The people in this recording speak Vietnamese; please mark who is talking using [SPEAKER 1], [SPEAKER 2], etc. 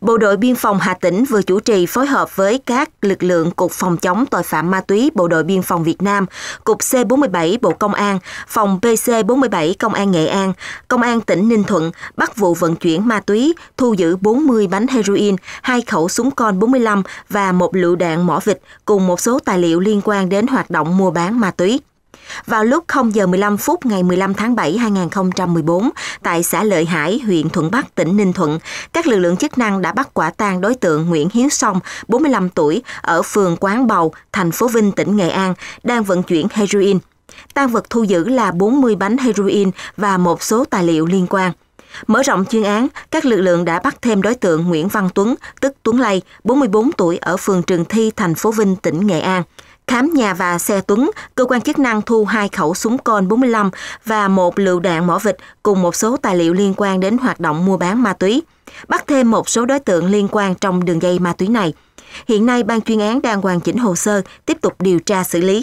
[SPEAKER 1] Bộ đội Biên phòng Hà Tĩnh vừa chủ trì phối hợp với các lực lượng Cục Phòng chống tội phạm ma túy Bộ đội Biên phòng Việt Nam, Cục C47 Bộ Công an, Phòng PC47 Công an Nghệ An, Công an tỉnh Ninh Thuận bắt vụ vận chuyển ma túy, thu giữ 40 bánh heroin, hai khẩu súng con 45 và một lựu đạn mỏ vịt cùng một số tài liệu liên quan đến hoạt động mua bán ma túy. Vào lúc 0 giờ 15 phút ngày 15 tháng 7 2014, tại xã Lợi Hải, huyện Thuận Bắc, tỉnh Ninh Thuận, các lực lượng chức năng đã bắt quả tang đối tượng Nguyễn Hiếu Song, 45 tuổi, ở phường Quán Bầu, thành phố Vinh, tỉnh Nghệ An, đang vận chuyển heroin. Tăng vật thu giữ là 40 bánh heroin và một số tài liệu liên quan. Mở rộng chuyên án, các lực lượng đã bắt thêm đối tượng Nguyễn Văn Tuấn, tức Tuấn Lây, 44 tuổi ở phường Trường Thi, thành phố Vinh, tỉnh Nghệ An. Khám nhà và xe Tuấn, cơ quan chức năng thu hai khẩu súng con 45 và một lựu đạn mỏ vịt cùng một số tài liệu liên quan đến hoạt động mua bán ma túy. Bắt thêm một số đối tượng liên quan trong đường dây ma túy này. Hiện nay, ban chuyên án đang hoàn chỉnh hồ sơ, tiếp tục điều tra xử lý.